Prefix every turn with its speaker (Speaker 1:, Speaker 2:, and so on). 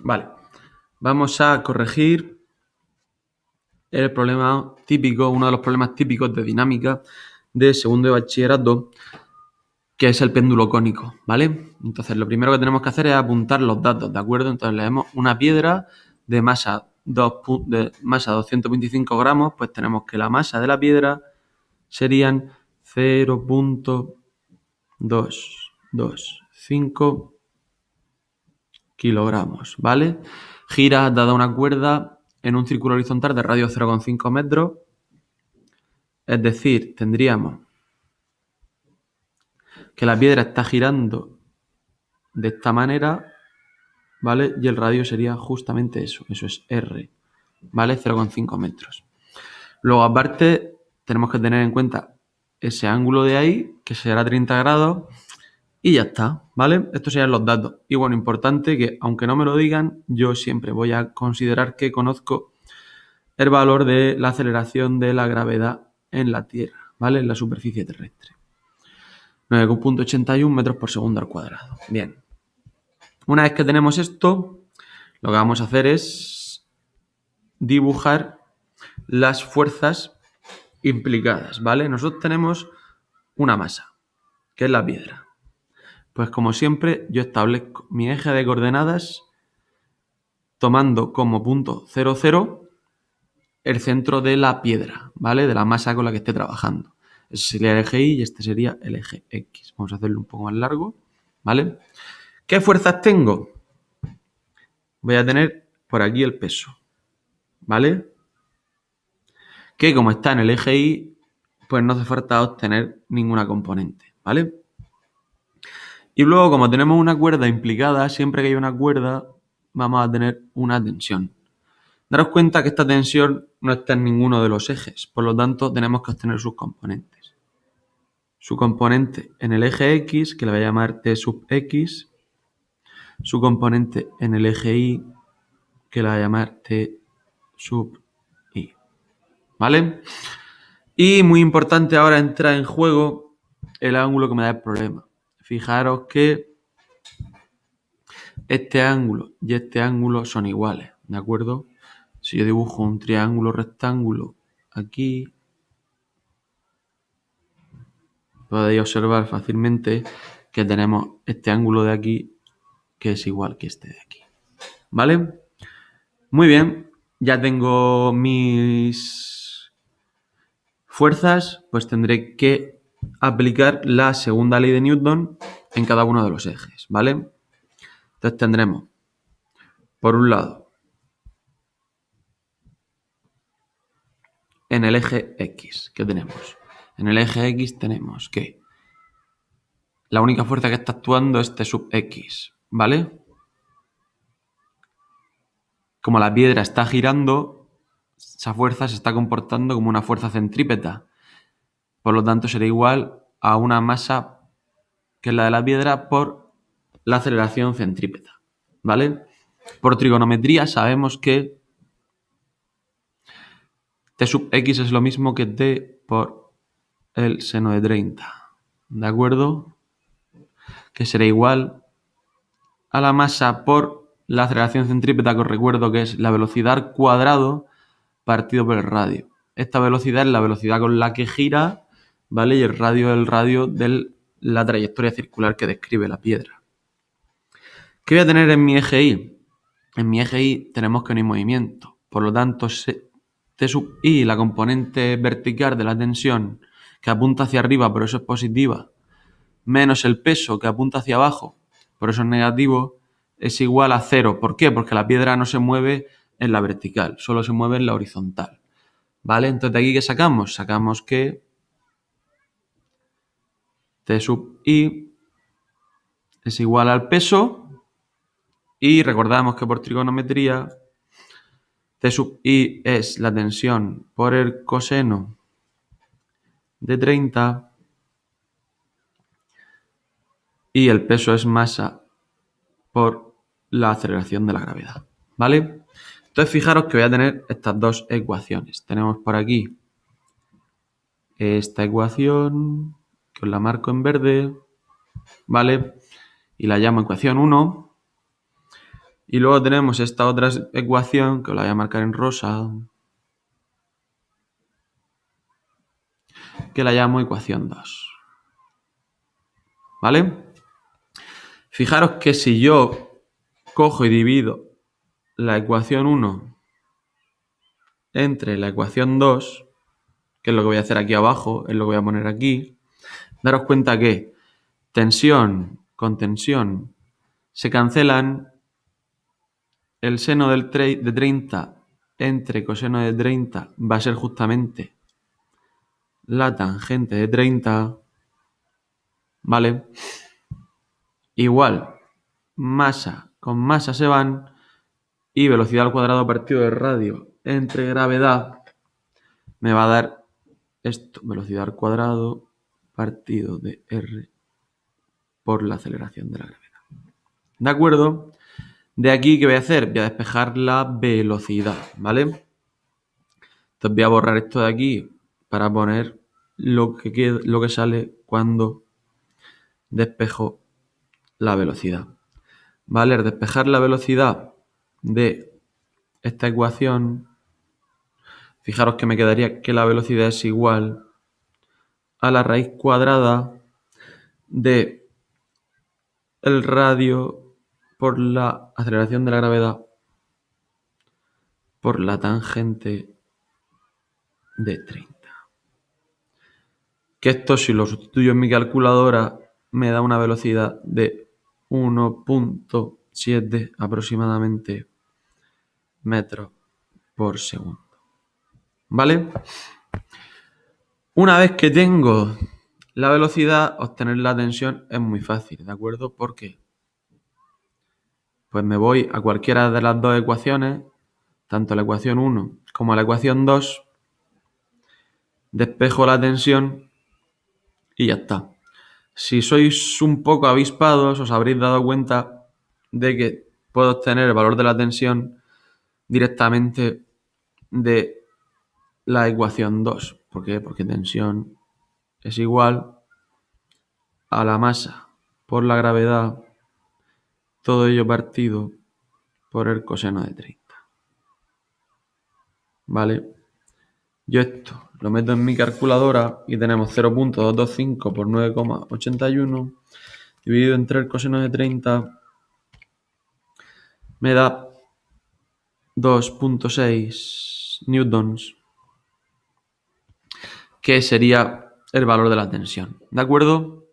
Speaker 1: Vale, vamos a corregir el problema típico, uno de los problemas típicos de dinámica de segundo de bachillerato, que es el péndulo cónico, ¿vale? Entonces, lo primero que tenemos que hacer es apuntar los datos, ¿de acuerdo? Entonces, le damos una piedra de masa, de masa 225 gramos, pues tenemos que la masa de la piedra serían 0.225 logramos ¿vale? Gira dada una cuerda en un círculo horizontal de radio 0,5 metros, es decir, tendríamos que la piedra está girando de esta manera, ¿vale? Y el radio sería justamente eso, eso es R, ¿vale? 0,5 metros. Luego, aparte, tenemos que tener en cuenta ese ángulo de ahí, que será 30 grados, y ya está, ¿vale? Estos serían los datos. Y bueno, importante que aunque no me lo digan, yo siempre voy a considerar que conozco el valor de la aceleración de la gravedad en la Tierra, ¿vale? En la superficie terrestre. 9,81 metros por segundo al cuadrado. Bien. Una vez que tenemos esto, lo que vamos a hacer es dibujar las fuerzas implicadas, ¿vale? Nosotros tenemos una masa, que es la piedra. Pues como siempre, yo establezco mi eje de coordenadas tomando como punto 0, 0 el centro de la piedra, ¿vale? De la masa con la que esté trabajando. Ese sería el eje Y y este sería el eje X. Vamos a hacerlo un poco más largo, ¿vale? ¿Qué fuerzas tengo? Voy a tener por aquí el peso, ¿vale? Que como está en el eje Y, pues no hace falta obtener ninguna componente, ¿vale? Y luego, como tenemos una cuerda implicada, siempre que hay una cuerda, vamos a tener una tensión. Daros cuenta que esta tensión no está en ninguno de los ejes, por lo tanto tenemos que obtener sus componentes. Su componente en el eje X, que la voy a llamar T sub X, su componente en el eje Y, que la voy a llamar T sub y, ¿Vale? Y muy importante ahora entra en juego el ángulo que me da el problema. Fijaros que este ángulo y este ángulo son iguales, ¿de acuerdo? Si yo dibujo un triángulo rectángulo aquí, podéis observar fácilmente que tenemos este ángulo de aquí que es igual que este de aquí. ¿Vale? Muy bien, ya tengo mis fuerzas, pues tendré que aplicar la segunda ley de Newton en cada uno de los ejes, ¿vale? Entonces tendremos, por un lado, en el eje X, ¿qué tenemos? En el eje X tenemos que la única fuerza que está actuando es T este sub X, ¿vale? Como la piedra está girando, esa fuerza se está comportando como una fuerza centrípeta por lo tanto, será igual a una masa que es la de la piedra por la aceleración centrípeta. ¿Vale? Por trigonometría sabemos que T sub x es lo mismo que T por el seno de 30. ¿De acuerdo? Que será igual a la masa por la aceleración centrípeta, que os recuerdo que es la velocidad cuadrado partido por el radio. Esta velocidad es la velocidad con la que gira ¿vale? Y el radio es el radio de la trayectoria circular que describe la piedra. ¿Qué voy a tener en mi eje Y? En mi eje Y tenemos que unir movimiento. Por lo tanto, T sub I, la componente vertical de la tensión, que apunta hacia arriba, por eso es positiva, menos el peso que apunta hacia abajo, por eso es negativo, es igual a cero. ¿Por qué? Porque la piedra no se mueve en la vertical, solo se mueve en la horizontal. ¿Vale? Entonces, ¿de aquí qué sacamos? Sacamos que T sub i es igual al peso y recordamos que por trigonometría C sub i es la tensión por el coseno de 30 y el peso es masa por la aceleración de la gravedad, ¿vale? Entonces fijaros que voy a tener estas dos ecuaciones. Tenemos por aquí esta ecuación que os la marco en verde, ¿vale? Y la llamo ecuación 1. Y luego tenemos esta otra ecuación que os la voy a marcar en rosa, que la llamo ecuación 2. ¿Vale? Fijaros que si yo cojo y divido la ecuación 1 entre la ecuación 2, que es lo que voy a hacer aquí abajo, es lo que voy a poner aquí, daros cuenta que tensión con tensión se cancelan el seno del de 30 entre coseno de 30 va a ser justamente la tangente de 30, ¿vale? Igual, masa con masa se van y velocidad al cuadrado partido de radio entre gravedad me va a dar esto, velocidad al cuadrado partido de R por la aceleración de la gravedad. ¿De acuerdo? De aquí, ¿qué voy a hacer? Voy a despejar la velocidad, ¿vale? Entonces voy a borrar esto de aquí para poner lo que, lo que sale cuando despejo la velocidad. ¿Vale? despejar la velocidad de esta ecuación, fijaros que me quedaría que la velocidad es igual a la raíz cuadrada de el radio por la aceleración de la gravedad por la tangente de 30. Que esto si lo sustituyo en mi calculadora me da una velocidad de 1.7 aproximadamente metros por segundo. ¿Vale? Una vez que tengo la velocidad, obtener la tensión es muy fácil, ¿de acuerdo? Porque pues me voy a cualquiera de las dos ecuaciones, tanto la ecuación 1 como la ecuación 2, despejo la tensión y ya está. Si sois un poco avispados, os habréis dado cuenta de que puedo obtener el valor de la tensión directamente de la ecuación 2. ¿Por qué? Porque tensión es igual a la masa por la gravedad, todo ello partido por el coseno de 30. ¿Vale? Yo esto lo meto en mi calculadora y tenemos 0.225 por 9,81 dividido entre el coseno de 30 me da 2.6 newtons que sería el valor de la tensión. ¿De acuerdo?